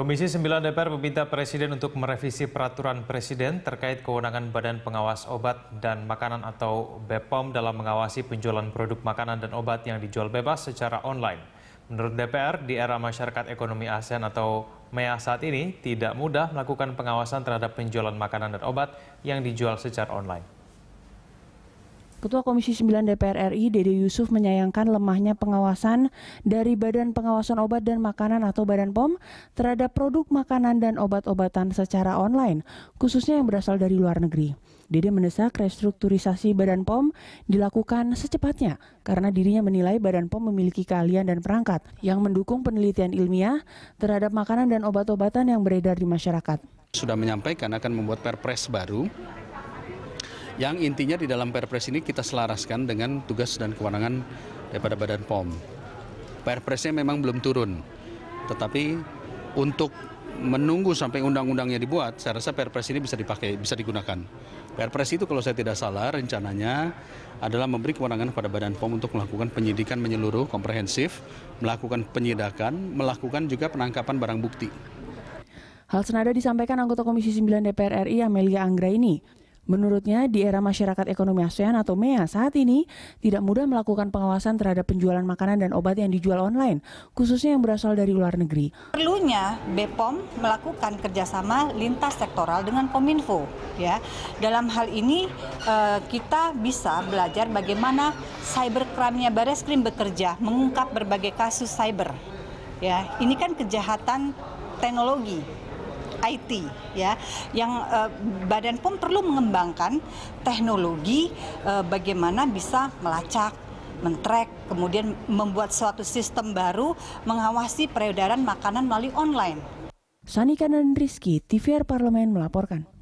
Komisi 9 DPR meminta Presiden untuk merevisi peraturan Presiden terkait kewenangan Badan Pengawas Obat dan Makanan atau BPOM dalam mengawasi penjualan produk makanan dan obat yang dijual bebas secara online. Menurut DPR, di era masyarakat ekonomi ASEAN atau MEA saat ini tidak mudah melakukan pengawasan terhadap penjualan makanan dan obat yang dijual secara online. Ketua Komisi 9 DPR RI Dede Yusuf menyayangkan lemahnya pengawasan dari Badan Pengawasan Obat dan Makanan atau Badan POM terhadap produk makanan dan obat-obatan secara online, khususnya yang berasal dari luar negeri. Dede mendesak restrukturisasi Badan POM dilakukan secepatnya karena dirinya menilai Badan POM memiliki keahlian dan perangkat yang mendukung penelitian ilmiah terhadap makanan dan obat-obatan yang beredar di masyarakat. Sudah menyampaikan akan membuat perpres baru yang intinya di dalam Perpres ini kita selaraskan dengan tugas dan kewenangan daripada Badan POM. Perpresnya memang belum turun, tetapi untuk menunggu sampai undang-undangnya dibuat, saya rasa Perpres ini bisa dipakai, bisa digunakan. Perpres itu kalau saya tidak salah rencananya adalah memberi kewenangan kepada Badan POM untuk melakukan penyidikan menyeluruh, komprehensif, melakukan penyidakan, melakukan juga penangkapan barang bukti. Hal senada disampaikan anggota Komisi 9 DPR RI Amelia Anggra ini. Menurutnya, di era masyarakat ekonomi ASEAN atau MEA saat ini, tidak mudah melakukan pengawasan terhadap penjualan makanan dan obat yang dijual online, khususnya yang berasal dari luar negeri. Perlunya BPOM melakukan kerjasama lintas sektoral dengan Kominfo. Ya, Dalam hal ini, eh, kita bisa belajar bagaimana cybercrime-nya Bareskrim bekerja, mengungkap berbagai kasus cyber. Ya, ini kan kejahatan teknologi IT ya yang uh, Badan POM perlu mengembangkan teknologi uh, bagaimana bisa melacak mentrek, kemudian membuat suatu sistem baru mengawasi peredaran makanan melalui online. Sanika dan Rizky, TVR Parlemen melaporkan.